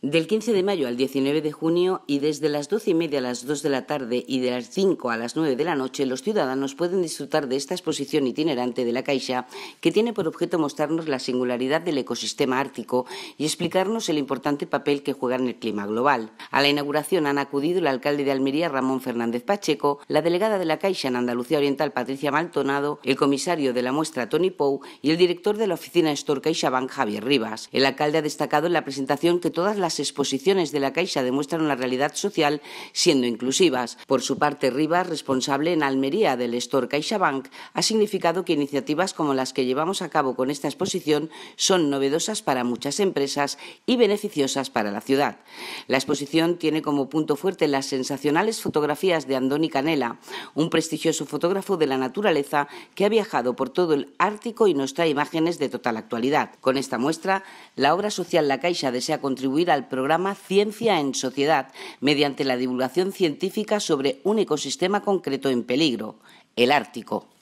Del 15 de mayo al 19 de junio y desde las 12 y media a las 2 de la tarde y de las 5 a las 9 de la noche, los ciudadanos pueden disfrutar de esta exposición itinerante de la Caixa, que tiene por objeto mostrarnos la singularidad del ecosistema ártico y explicarnos el importante papel que juega en el clima global. A la inauguración han acudido el alcalde de Almería, Ramón Fernández Pacheco, la delegada de la Caixa en Andalucía Oriental, Patricia Maltonado, el comisario de la muestra, Tony Pou, y el director de la oficina Store CaixaBank, Javier Rivas. El alcalde ha destacado en la presentación que todas las las exposiciones de la Caixa demuestran una realidad social siendo inclusivas. Por su parte, Rivas, responsable en Almería del store CaixaBank, ha significado que iniciativas como las que llevamos a cabo con esta exposición son novedosas para muchas empresas y beneficiosas para la ciudad. La exposición tiene como punto fuerte las sensacionales fotografías de Andoni Canela, un prestigioso fotógrafo de la naturaleza que ha viajado por todo el Ártico y nos trae imágenes de total actualidad. Con esta muestra, la obra social La Caixa desea contribuir a al programa Ciencia en Sociedad mediante la divulgación científica sobre un ecosistema concreto en peligro, el Ártico.